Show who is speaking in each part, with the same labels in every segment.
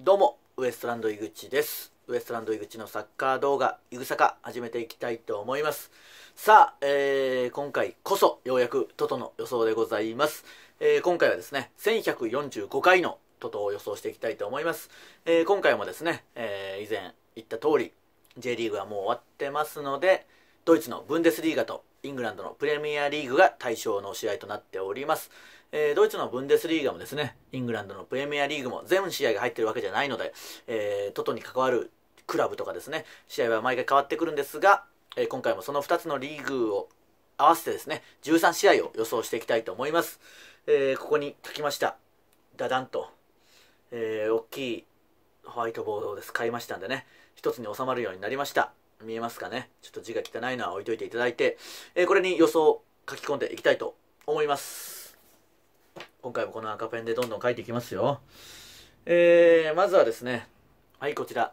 Speaker 1: どうもウエストランド井口ですウエストランド井口のサッカー動画「いぐさか」始めていきたいと思いますさあ、えー、今回こそようやくトトの予想でございます、えー、今回はですね1145回のトトを予想していきたいと思います、えー、今回もですね、え以前言った通り J リーグはもう終わってますのでドイツのブンデスリーガとイングランドのプレミアリーグが対象の試合となっておりますえー、ドイツのブンデスリーガもですね、イングランドのプレミアリーグも全試合が入ってるわけじゃないので、えー、トトに関わるクラブとかですね、試合は毎回変わってくるんですが、えー、今回もその2つのリーグを合わせてですね、13試合を予想していきたいと思います。えー、ここに書きました。ダダンと、えー、大きいホワイトボードをです買いましたんでね、一つに収まるようになりました。見えますかねちょっと字が汚いのは置いといていただいて、えー、これに予想を書き込んでいきたいと思います。今回もこの赤ペンでどんどん書いていきますよ。えー、まずはですね、はい、こちら。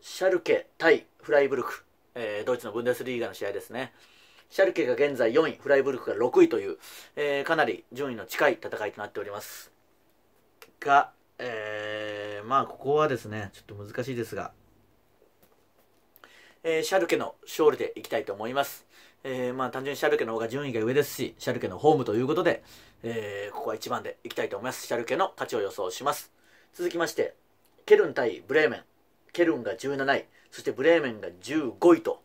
Speaker 1: シャルケ対フライブルク。えー、ドイツのブンデスリーガの試合ですね。シャルケが現在4位、フライブルクが6位という、えー、かなり順位の近い戦いとなっております。が、えー、まあ、ここはですね、ちょっと難しいですが、えー、シャルケの勝利でいきたいと思います。えー、まあ単純にシャルケの方が順位が上ですし、シャルケのホームということで、えー、ここは1番でいきたいと思います。シャルケの勝ちを予想します。続きまして、ケルン対ブレーメン。ケルンが17位、そしてブレーメンが15位と、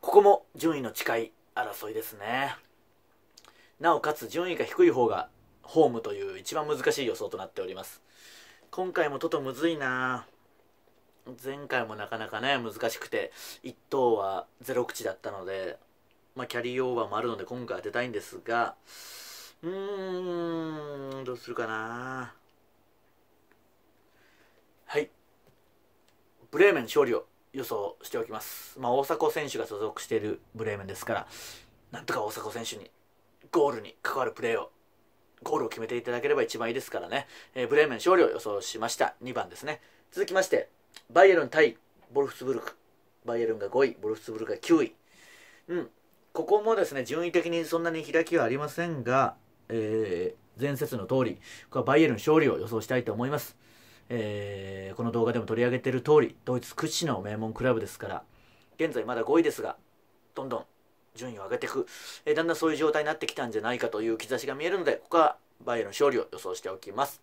Speaker 1: ここも順位の近い争いですね。なおかつ順位が低い方がホームという一番難しい予想となっております。今回もトトむずいな前回もなかなかね難しくて1等は0口だったのでまあ、キャリーオーバーもあるので今回は出たいんですが、うーん、どうするかなはい。ブレーメン勝利を予想しておきます。まあ、大迫選手が所属しているブレーメンですから、なんとか大迫選手に、ゴールに関わるプレーを、ゴールを決めていただければ一番いいですからね。えー、ブレーメン勝利を予想しました。2番ですね。続きまして、バイエルン対ボルフスブルク。バイエルンが5位、ボルフスブルクが9位。うん。ここもですね順位的にそんなに開きはありませんが、えー、前節の通りここはバイエルン勝利を予想したいと思います、えー、この動画でも取り上げている通りドイツ屈指の名門クラブですから現在まだ5位ですがどんどん順位を上げていく、えー、だんだんそういう状態になってきたんじゃないかという兆しが見えるのでここはバイエルン勝利を予想しておきます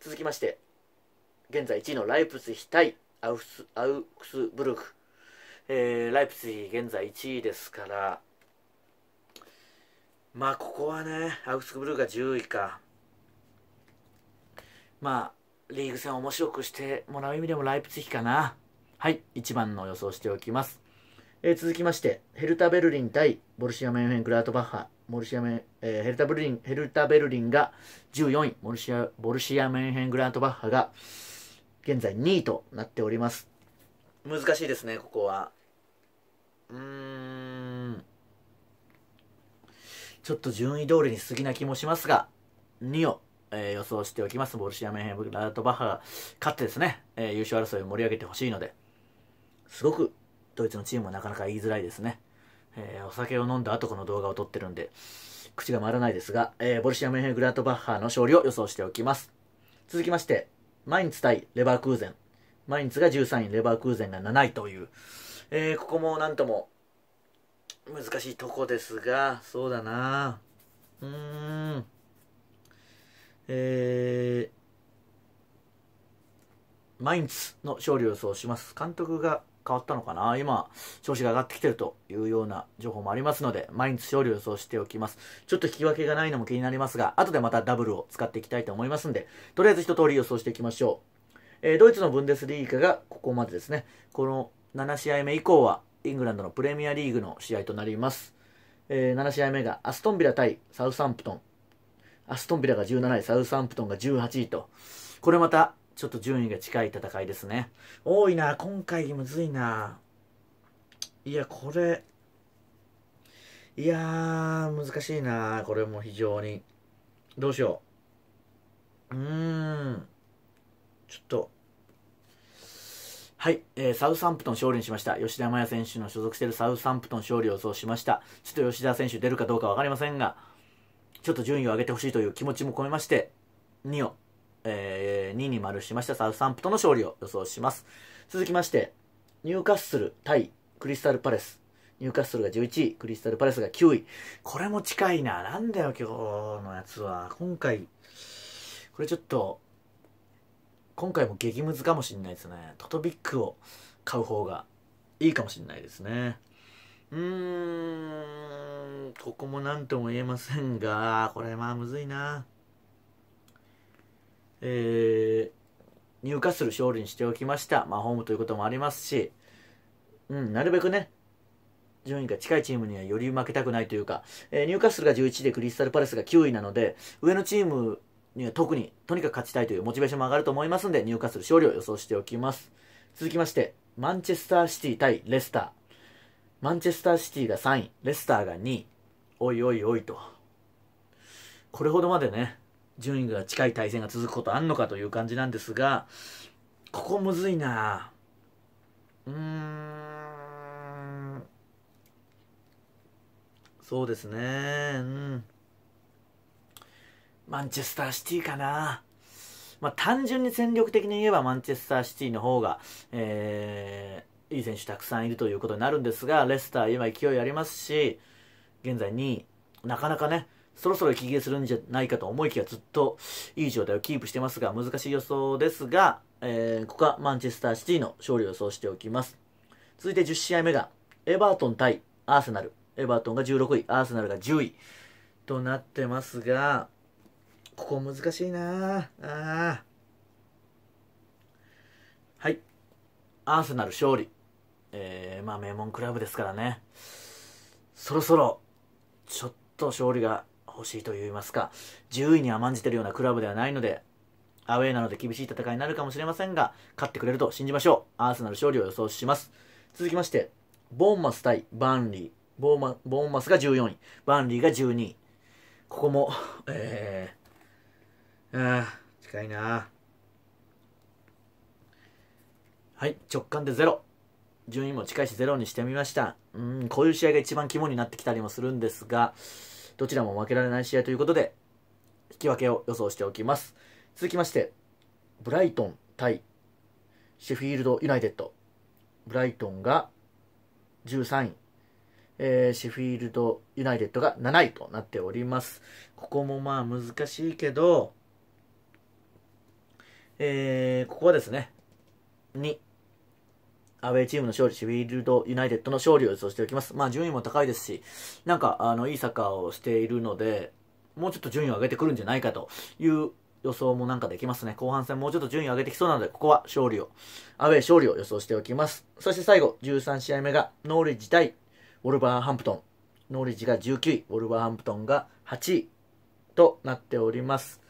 Speaker 1: 続きまして現在1位のライプツヒ対アウスアウクスブルク、えー、ライプツヒ現在1位ですからまあここはねアウグスクブルーが10位かまあリーグ戦面白くしてもらう意味でもライプツヒかなはい1番の予想しておきます、えー、続きましてヘルタ・ベルリン対ボルシア・メンヘン・グラートバッハモルシアメン、えー、ヘルタ・ベルリンヘルタ・ベルリンが14位モルシアボルシア・メンヘン・グラートバッハが現在2位となっております難しいですねここはうーんちょっと順位通りに過ぎな気もしますが、2を、えー、予想しておきます。ボルシアメンヘブラートバッハが勝ってですね、えー、優勝争いを盛り上げてほしいので、すごくドイツのチームもなかなか言いづらいですね。えー、お酒を飲んだ後この動画を撮ってるんで、口が回らないですが、えー、ボルシア・メンヘングラートバッハの勝利を予想しておきます。続きまして、マインツ対レバークーゼン。マインツが13位、レバークーゼンが7位という、えー、ここもなんとも難しいとこですがそうだなうんえー、マインツの勝利を予想します監督が変わったのかな今調子が上がってきてるというような情報もありますのでマインツ勝利を予想しておきますちょっと引き分けがないのも気になりますが後でまたダブルを使っていきたいと思いますんでとりあえず一通り予想していきましょう、えー、ドイツのブンデスリーガがここまでですねこの7試合目以降はイングランドのプレミアリーグの試合となります。えー、7試合目がアストンビラ対サウサンプトン。アストンビラが17位、サウサンプトンが18位と。これまた、ちょっと順位が近い戦いですね。多いな、今回むずいな。いや、これ、いやー、難しいな、これも非常に。どうしよう。うーん。ちょっと、はい、えー、サウサンプトン勝利にしました。吉田麻也選手の所属しているサウサンプトン勝利を予想しました。ちょっと吉田選手出るかどうか分かりませんが、ちょっと順位を上げてほしいという気持ちも込めまして、2を、えー、2に丸しましたサウサンプトンの勝利を予想します。続きまして、ニューカッスル対クリスタルパレス。ニューカッスルが11位、クリスタルパレスが9位。これも近いな。なんだよ、今日のやつは。今回、これちょっと、今回も激ムズかもしんないですね。トトビックを買う方がいいかもしんないですね。うーん、ここも何とも言えませんが、これまあむずいな。えー、入荷する勝利にしておきました。まあホームということもありますし、うん、なるべくね、順位が近いチームにはより負けたくないというか、えー、ニューカッスルが11位でクリスタルパレスが9位なので、上のチーム特に、とにかく勝ちたいというモチベーションも上がると思いますので、入荷する勝利を予想しておきます。続きまして、マンチェスターシティ対レスター。マンチェスターシティが3位、レスターが2位。おいおいおいと。これほどまでね、順位が近い対戦が続くことあんのかという感じなんですが、ここむずいなうーん。そうですね。うん。マンチェスターシティかな。まあ、単純に戦力的に言えばマンチェスターシティの方が、えー、いい選手たくさんいるということになるんですが、レスター今勢いありますし、現在2位、なかなかね、そろそろ起源するんじゃないかと思いきやずっといい状態をキープしてますが、難しい予想ですが、えー、ここはマンチェスターシティの勝利を予想しておきます。続いて10試合目が、エバートン対アーセナル。エバートンが16位、アーセナルが10位となってますが、ここ難しいなあはいアーセナル勝利えー、まあ名門クラブですからねそろそろちょっと勝利が欲しいと言いますか10位に甘んじてるようなクラブではないのでアウェーなので厳しい戦いになるかもしれませんが勝ってくれると信じましょうアーセナル勝利を予想します続きましてボーンマス対バンリーボーマボーンマスが14位バンリーが12位ここも、えー、ああ、近いな。はい、直感で0。順位も近いし0にしてみました。うん、こういう試合が一番肝になってきたりもするんですが、どちらも負けられない試合ということで、引き分けを予想しておきます。続きまして、ブライトン対シェフィールドユナイテッド。ブライトンが13位、えー、シェフィールドユナイテッドが7位となっております。ここもまあ難しいけど、えー、ここはですね、2、アウェイチームの勝利、シュビールドユナイテッドの勝利を予想しておきます。まあ順位も高いですし、なんか、あの、いいサッカーをしているので、もうちょっと順位を上げてくるんじゃないかという予想もなんかできますね。後半戦もうちょっと順位を上げてきそうなので、ここは勝利を、アウェイ勝利を予想しておきます。そして最後、13試合目が、ノーリッジ対ウォルバーハンプトン。ノーリッジが19位、ウォルバーハンプトンが8位となっております。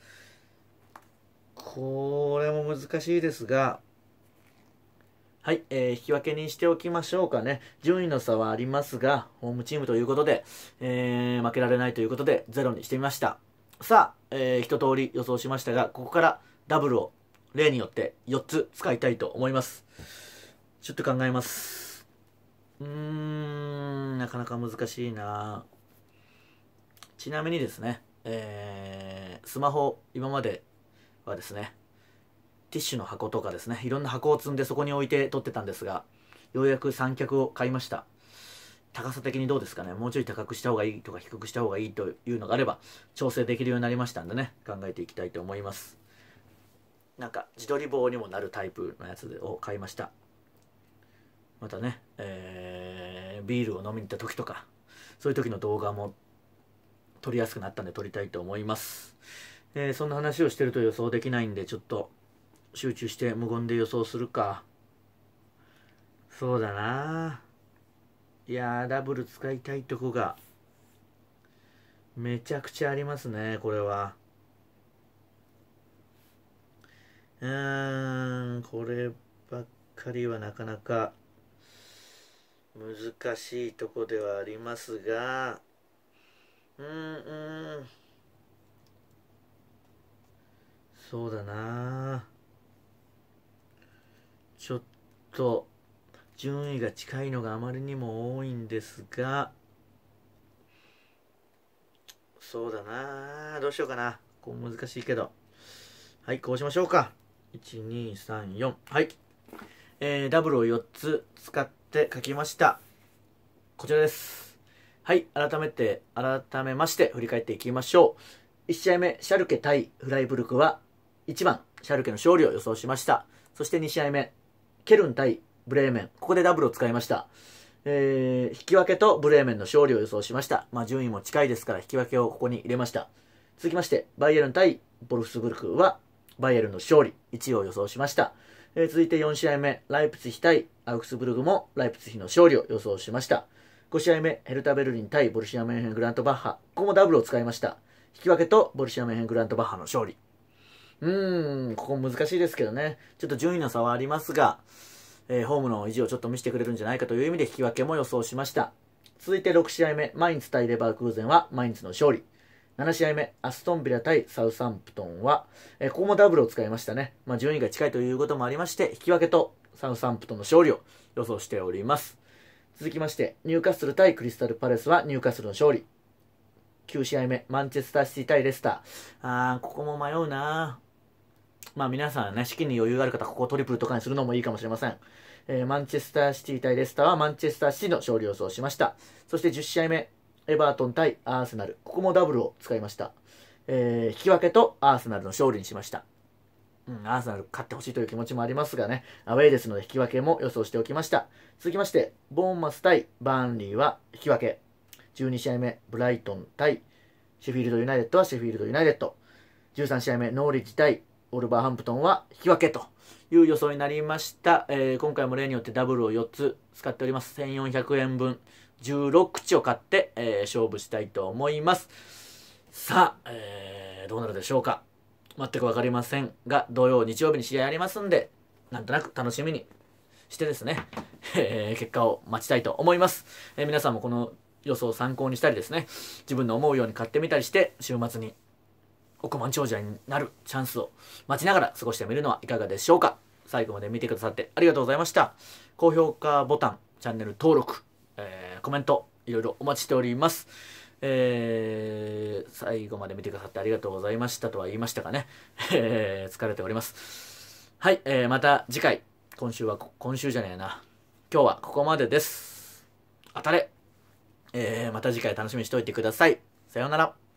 Speaker 1: これも難しいですが、はい、えー、引き分けにしておきましょうかね。順位の差はありますが、ホームチームということで、えー、負けられないということで、ゼロにしてみました。さあ、えー、一通り予想しましたが、ここからダブルを例によって4つ使いたいと思います。ちょっと考えます。うーん、なかなか難しいなちなみにですね、えー、スマホ、今まではですねティッシュの箱とかですねいろんな箱を積んでそこに置いて撮ってたんですがようやく三脚を買いました高さ的にどうですかねもうちょい高くした方がいいとか低くした方がいいというのがあれば調整できるようになりましたんでね考えていきたいと思いますなんか自撮り棒にもなるタイプのやつを買いましたまたね、えー、ビールを飲みに行った時とかそういう時の動画も撮りやすくなったんで撮りたいと思いますえー、そんな話をしてると予想できないんで、ちょっと集中して無言で予想するか。そうだないやダブル使いたいとこが、めちゃくちゃありますね、これは。うーん、こればっかりはなかなか難しいとこではありますが、うんうん。そうだなちょっと順位が近いのがあまりにも多いんですがそうだなどうしようかなこう難しいけどはいこうしましょうか1234はいえー、ダブルを4つ使って書きましたこちらですはい改めて改めまして振り返っていきましょう1試合目シャルケ対フライブルクは1番、シャルケの勝利を予想しました。そして2試合目、ケルン対ブレーメン。ここでダブルを使いました。えー、引き分けとブレーメンの勝利を予想しました。まあ、順位も近いですから引き分けをここに入れました。続きまして、バイエルン対ボルフスブルクは、バイエルンの勝利、1位を予想しました。えー、続いて4試合目、ライプツヒ対アウクスブルグも、ライプツヒの勝利を予想しました。5試合目、ヘルタ・ベルリン対ボルシア・メンヘン・グラント・バッハ。ここもダブルを使いました。引き分けとボルシア・メンヘン・グラント・バッハの勝利。うーん、ここ難しいですけどね。ちょっと順位の差はありますが、えー、ホームの意地をちょっと見せてくれるんじゃないかという意味で引き分けも予想しました。続いて6試合目、マインツ対レバークーゼンはマインツの勝利。7試合目、アストンビラ対サウサンプトンは、えー、ここもダブルを使いましたね。まあ、順位が近いということもありまして、引き分けとサウサンプトンの勝利を予想しております。続きまして、ニューカッスル対クリスタルパレスはニューカッスルの勝利。9試合目、マンチェスターシティ対レスター。あー、ここも迷うなまあ皆さんね、資金に余裕がある方、ここをトリプルとかにするのもいいかもしれません。えー、マンチェスターシティ対レスターはマンチェスターシティの勝利予想しました。そして10試合目、エバートン対アーセナル。ここもダブルを使いました。えー、引き分けとアーセナルの勝利にしました。うん、アーセナル勝ってほしいという気持ちもありますがね、アウェイですので引き分けも予想しておきました。続きまして、ボーンマス対バーンリーは引き分け。12試合目、ブライトン対シェフィールドユナイテッドはシェフィールドユナイテッド。13試合目、ノーリッジ対オルバーハンプトンは引き分けという予想になりました。えー、今回も例によってダブルを4つ使っております。1400円分16口を買って、えー、勝負したいと思います。さあ、えー、どうなるでしょうか。全く分かりませんが、土曜、日曜日に試合ありますんで、なんとなく楽しみにしてですね、えー、結果を待ちたいと思います。え皆さんもこの予想を参考にしたりですね、自分の思うように買ってみたりして、週末に億万長者になるチャンスを待ちながら過ごしてみるのはいかがでしょうか最後まで見てくださってありがとうございました高評価ボタンチャンネル登録、えー、コメントいろいろお待ちしておりますえー、最後まで見てくださってありがとうございましたとは言いましたかね。えー、疲れております。はい、えー、また次回。今週は、今週じゃねえな。今日はここまでです。当たれ。えー、また次回楽しみにしておいてください。さようなら。